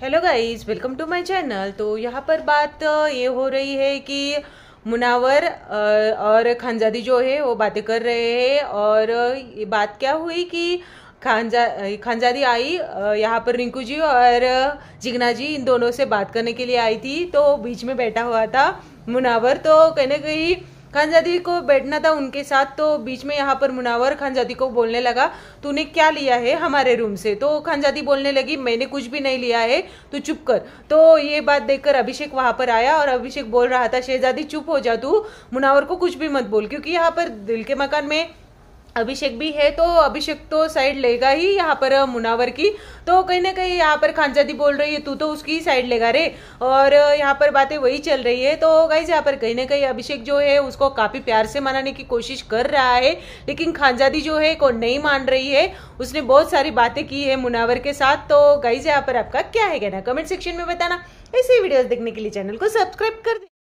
hello guys welcome to my channel तो यहाँ पर बात ये हो रही है कि मुनावर और खानजादी जो है वो बातें कर रहे हैं और ये बात क्या हुई कि खानजा खानजादी आई यहाँ पर रिंकू जी और जिगना जी इन दोनों से बात करने के लिए आई थी तो बीच में बैठा हुआ था मुनावर तो कहीं ना कहीं खानजादी को बैठना था उनके साथ तो बीच में यहाँ पर मुनावर खानजादी को बोलने लगा तूने क्या लिया है हमारे रूम से तो खानजादी बोलने लगी मैंने कुछ भी नहीं लिया है तू चुप कर तो ये बात देखकर अभिषेक वहाँ पर आया और अभिषेक बोल रहा था शहजादी चुप हो जा तू मुनावर को कुछ भी मत बोल क्योंकि यहाँ पर दिल के मकान में अभिषेक भी है तो अभिषेक तो साइड लेगा ही यहाँ पर मुनावर की तो कहीं ना कहीं यहाँ पर खानजादी बोल रही है तू तो उसकी साइड लेगा रे और यहाँ पर बातें वही चल रही है तो गाइज यहाँ पर कहीं ना कहीं अभिषेक जो है उसको काफ़ी प्यार से मनाने की कोशिश कर रहा है लेकिन खानजादी जो है को नहीं मान रही है उसने बहुत सारी बातें की है मुनावर के साथ तो गाइज यहाँ पर आपका क्या है कहना कमेंट सेक्शन में बताना ऐसे वीडियोज़ देखने के लिए चैनल को सब्सक्राइब कर दे